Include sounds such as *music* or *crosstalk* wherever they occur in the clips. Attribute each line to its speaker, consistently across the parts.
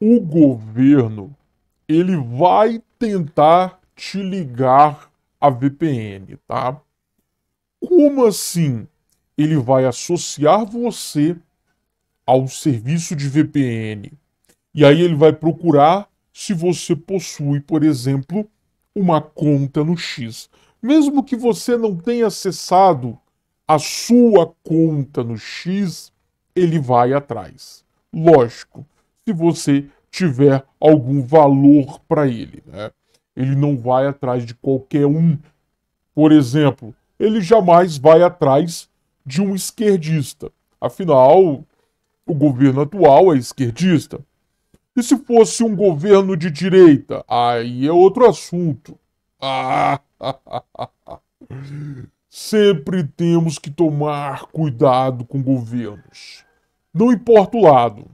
Speaker 1: o governo ele vai tentar te ligar a VPN, tá? Como assim? Ele vai associar você ao serviço de VPN. E aí ele vai procurar se você possui, por exemplo, uma conta no X. Mesmo que você não tenha acessado a sua conta no X, ele vai atrás. Lógico, se você tiver algum valor para ele. Né? Ele não vai atrás de qualquer um. Por exemplo, ele jamais vai atrás de um esquerdista. Afinal, o governo atual é esquerdista. E se fosse um governo de direita? Aí é outro assunto. Ah, *laughs* Sempre temos que tomar cuidado com governos. Não importa o lado.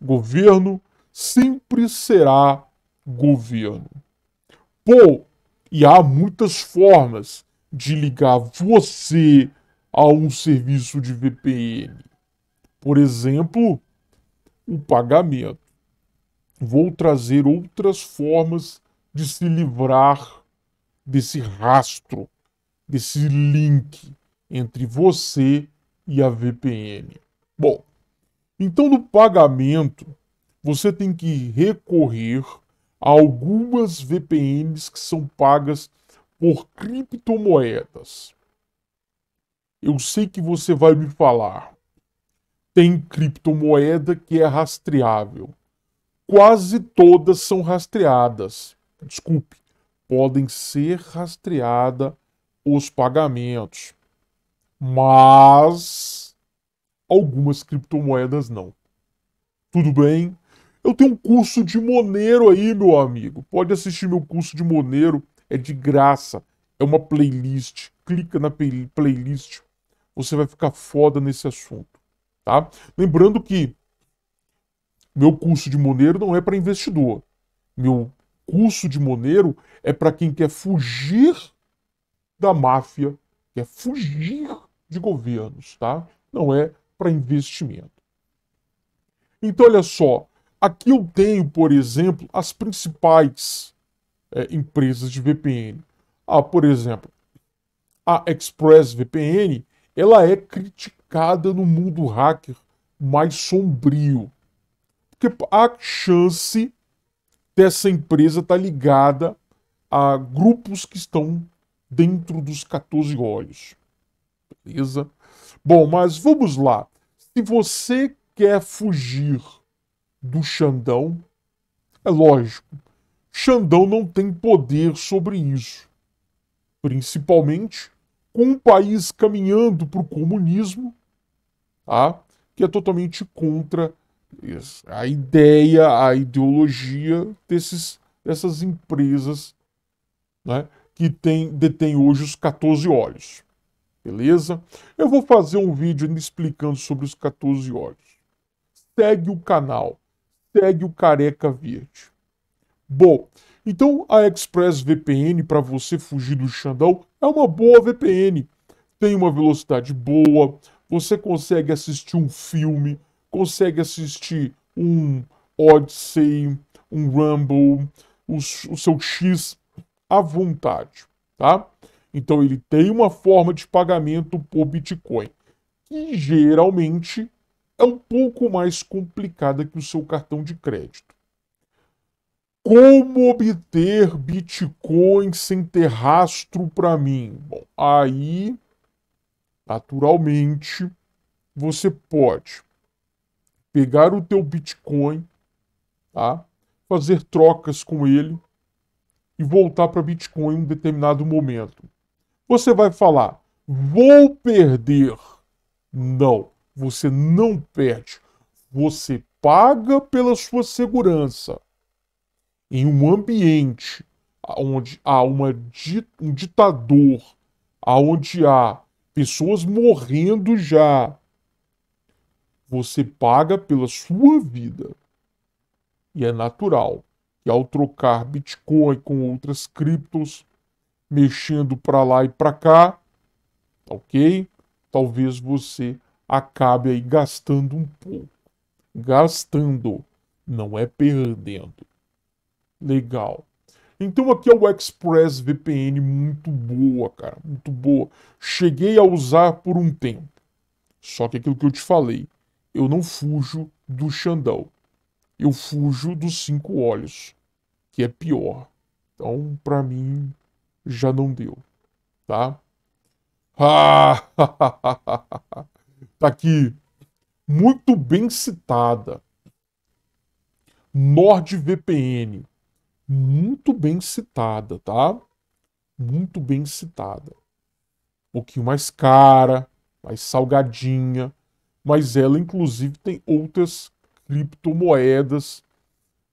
Speaker 1: Governo sempre será governo. Pô, e há muitas formas de ligar você a um serviço de VPN. Por exemplo, o pagamento. Vou trazer outras formas de se livrar desse rastro, desse link entre você e a VPN. Bom, então, no pagamento, você tem que recorrer a algumas VPNs que são pagas por criptomoedas. Eu sei que você vai me falar. Tem criptomoeda que é rastreável. Quase todas são rastreadas. Desculpe, podem ser rastreadas os pagamentos. Mas algumas criptomoedas não. Tudo bem? Eu tenho um curso de Monero aí, meu amigo. Pode assistir meu curso de Monero, é de graça. É uma playlist. Clica na playlist, você vai ficar foda nesse assunto, tá? Lembrando que meu curso de Monero não é para investidor. Meu curso de Monero é para quem quer fugir da máfia, quer fugir de governos, tá? Não é para investimento. Então, olha só, aqui eu tenho, por exemplo, as principais é, empresas de VPN. Ah, por exemplo, a ExpressVPN, ela é criticada no mundo hacker mais sombrio. Porque a chance dessa empresa estar tá ligada a grupos que estão dentro dos 14 olhos certeza. Bom, mas vamos lá. Se você quer fugir do Xandão, é lógico, Xandão não tem poder sobre isso. Principalmente com o país caminhando para o comunismo, tá? que é totalmente contra a ideia, a ideologia desses, dessas empresas né, que tem, detêm hoje os 14 olhos beleza? Eu vou fazer um vídeo explicando sobre os 14 olhos. Segue o canal, segue o Careca Verde. Bom, então a Express VPN para você fugir do Xandão é uma boa VPN. Tem uma velocidade boa, você consegue assistir um filme, consegue assistir um Odyssey, um Rumble, o, o seu X à vontade, tá? Então ele tem uma forma de pagamento por Bitcoin, que geralmente é um pouco mais complicada que o seu cartão de crédito. Como obter Bitcoin sem ter rastro para mim? Bom, aí, naturalmente, você pode pegar o teu Bitcoin, tá? fazer trocas com ele e voltar para Bitcoin em um determinado momento. Você vai falar, vou perder. Não, você não perde. Você paga pela sua segurança. Em um ambiente onde há uma, um ditador, onde há pessoas morrendo já, você paga pela sua vida. E é natural que ao trocar Bitcoin com outras criptos, mexendo para lá e para cá, tá ok? Talvez você acabe aí gastando um pouco. Gastando, não é perdendo. Legal. Então aqui é o Express VPN muito boa, cara, muito boa. Cheguei a usar por um tempo. Só que aquilo que eu te falei, eu não fujo do Xandão. Eu fujo dos cinco olhos, que é pior. Então, para mim, já não deu, tá? Ah, *laughs* tá aqui muito bem citada. NordVPN, muito bem citada, tá? Muito bem citada. Um pouquinho mais cara, mais salgadinha, mas ela inclusive tem outras criptomoedas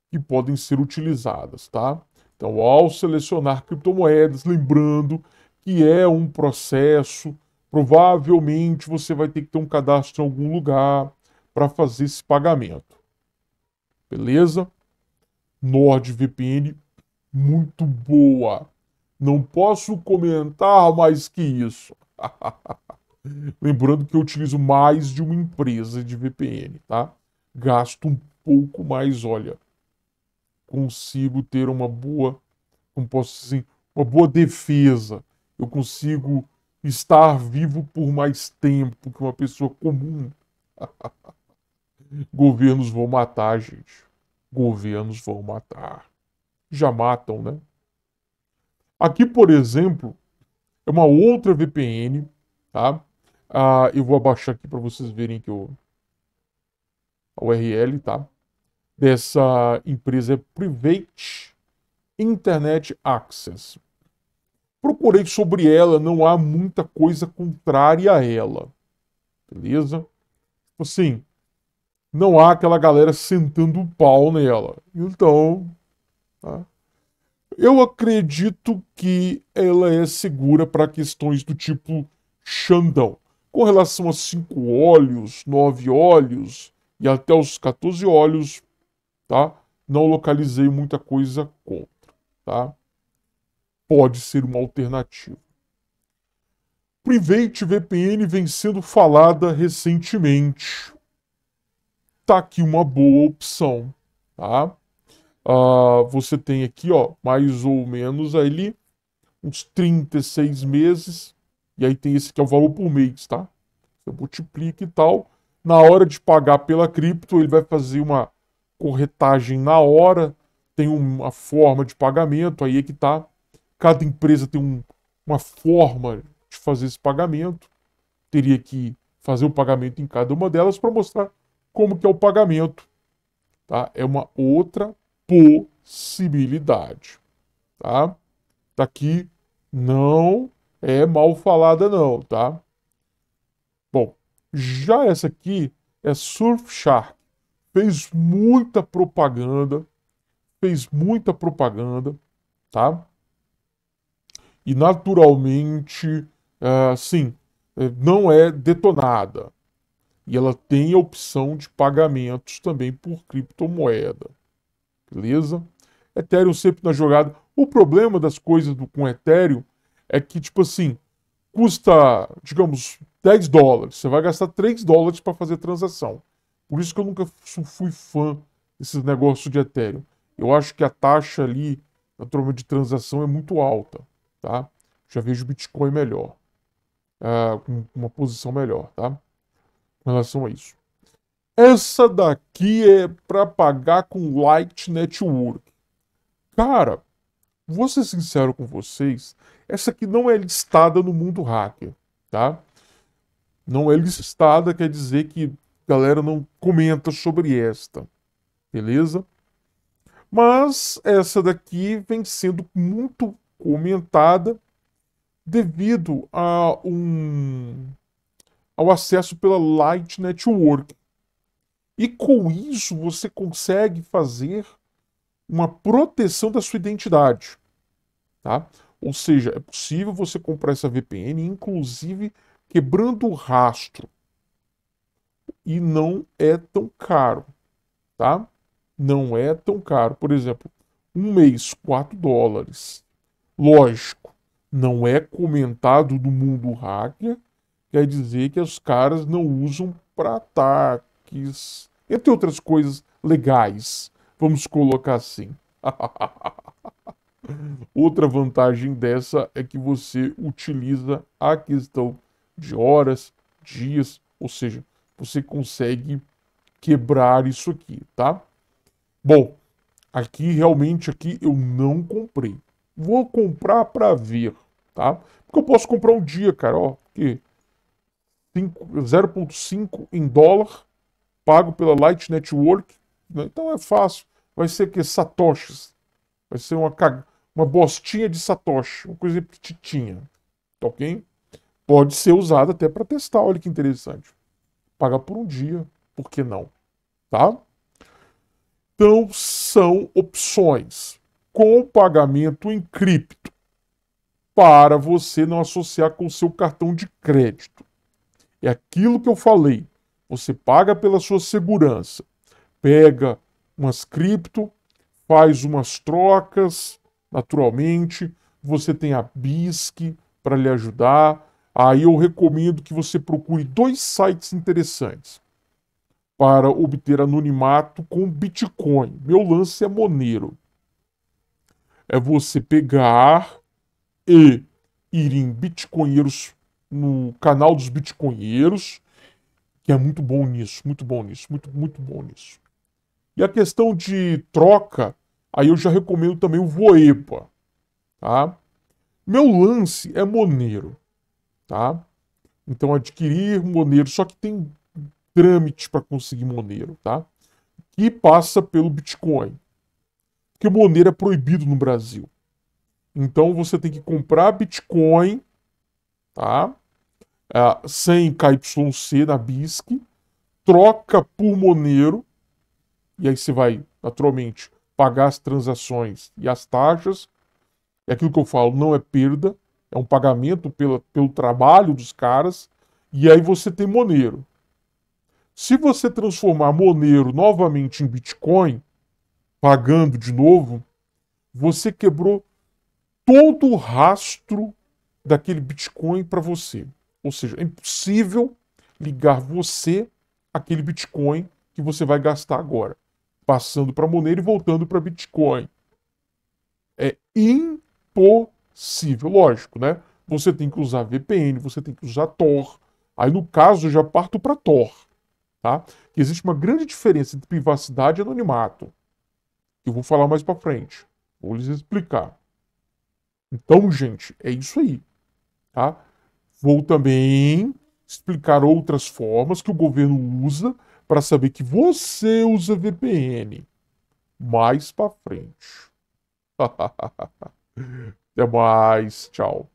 Speaker 1: que podem ser utilizadas, tá? Então, ao selecionar criptomoedas, lembrando que é um processo, provavelmente você vai ter que ter um cadastro em algum lugar para fazer esse pagamento. Beleza? NordVPN, muito boa. Não posso comentar mais que isso. *laughs* Lembrando que eu utilizo mais de uma empresa de VPN, tá? Gasto um pouco mais, olha, consigo ter uma boa, como posso dizer, assim, uma boa defesa. Eu consigo estar vivo por mais tempo que uma pessoa comum. *laughs* Governos vão matar, gente. Governos vão matar. Já matam, né? Aqui, por exemplo, é uma outra VPN, tá? Ah, eu vou abaixar aqui para vocês verem que eu a URL, tá? dessa empresa é Private Internet Access. Procurei sobre ela, não há muita coisa contrária a ela. Beleza? Assim, não há aquela galera sentando o pau nela. Então, tá? eu acredito que ela é segura para questões do tipo Xandão. Com relação a cinco olhos, nove olhos e até os 14 olhos, tá? Não localizei muita coisa contra, tá? Pode ser uma alternativa. Private VPN vem sendo falada recentemente. Tá aqui uma boa opção, tá? Ah, você tem aqui, ó, mais ou menos ali uns 36 meses, e aí tem esse que é o valor por mês, tá? Você multiplica e tal. Na hora de pagar pela cripto, ele vai fazer uma corretagem na hora, tem uma forma de pagamento, aí é que tá. Cada empresa tem um, uma forma de fazer esse pagamento. Teria que fazer o pagamento em cada uma delas para mostrar como que é o pagamento. Tá? É uma outra possibilidade. Tá? tá? aqui, não é mal falada não, tá? Bom, já essa aqui é Surfshark fez muita propaganda, fez muita propaganda, tá? E naturalmente, uh, sim, é, não é detonada. E ela tem a opção de pagamentos também por criptomoeda. Beleza? Ethereum sempre na jogada. O problema das coisas do, com Ethereum é que, tipo assim, custa, digamos, 10 dólares. Você vai gastar 3 dólares para fazer transação. Por isso que eu nunca fui fã desses negócios de Ethereum. Eu acho que a taxa ali, troca de transação é muito alta, tá? Já vejo o Bitcoin melhor, uh, com uma posição melhor, tá? Com relação a isso. Essa daqui é para pagar com Light Network. Cara, vou ser sincero com vocês, essa aqui não é listada no mundo hacker, tá? Não é listada, quer dizer que galera não comenta sobre esta, beleza? Mas essa daqui vem sendo muito comentada devido a um ao acesso pela Light Network. E com isso você consegue fazer uma proteção da sua identidade, tá? Ou seja, é possível você comprar essa VPN, inclusive quebrando o rastro e não é tão caro, tá? Não é tão caro. Por exemplo, um mês, 4 dólares. Lógico, não é comentado do mundo hacker, quer dizer que os caras não usam para ataques, entre outras coisas legais, vamos colocar assim. *laughs* Outra vantagem dessa é que você utiliza a questão de horas, dias, ou seja, você consegue quebrar isso aqui, tá? Bom, aqui realmente aqui eu não comprei. Vou comprar para ver, tá? Porque eu posso comprar um dia, cara, ó, que 0.5 em dólar, pago pela Light Network, né? então é fácil. Vai ser que satoshis, vai ser uma cag... uma bostinha de satoshi, uma coisa petitinha, tá ok? Pode ser usada até para testar, olha que interessante paga por um dia, por que não? Tá? Então são opções com pagamento em cripto para você não associar com o seu cartão de crédito. É aquilo que eu falei. Você paga pela sua segurança. Pega umas cripto, faz umas trocas, naturalmente. Você tem a BISC para lhe ajudar. Aí eu recomendo que você procure dois sites interessantes para obter anonimato com Bitcoin. Meu lance é Monero. É você pegar e ir em Bitcoinheiros, no canal dos Bitcoinheiros, que é muito bom nisso, muito bom nisso, muito, muito bom nisso. E a questão de troca, aí eu já recomendo também o Voepa, tá? Meu lance é Monero. Tá? Então, adquirir Monero, só que tem trâmites para conseguir Monero, tá? Que passa pelo Bitcoin. Porque Monero é proibido no Brasil. Então, você tem que comprar Bitcoin, tá? Ah, sem KYC na BISC, troca por Monero, e aí você vai, naturalmente, pagar as transações e as taxas. É aquilo que eu falo, não é perda, é um pagamento pela, pelo trabalho dos caras, e aí você tem Monero. Se você transformar Monero novamente em Bitcoin, pagando de novo, você quebrou todo o rastro daquele Bitcoin para você. Ou seja, é impossível ligar você àquele Bitcoin que você vai gastar agora, passando para Monero e voltando para Bitcoin. É impossível civil, lógico, né? Você tem que usar VPN, você tem que usar Tor. Aí, no caso, eu já parto para Tor, tá? Que existe uma grande diferença entre privacidade e anonimato. Eu vou falar mais para frente. Vou lhes explicar. Então, gente, é isso aí, tá? Vou também explicar outras formas que o governo usa para saber que você usa VPN. Mais para frente. *laughs* Até mais. Tchau.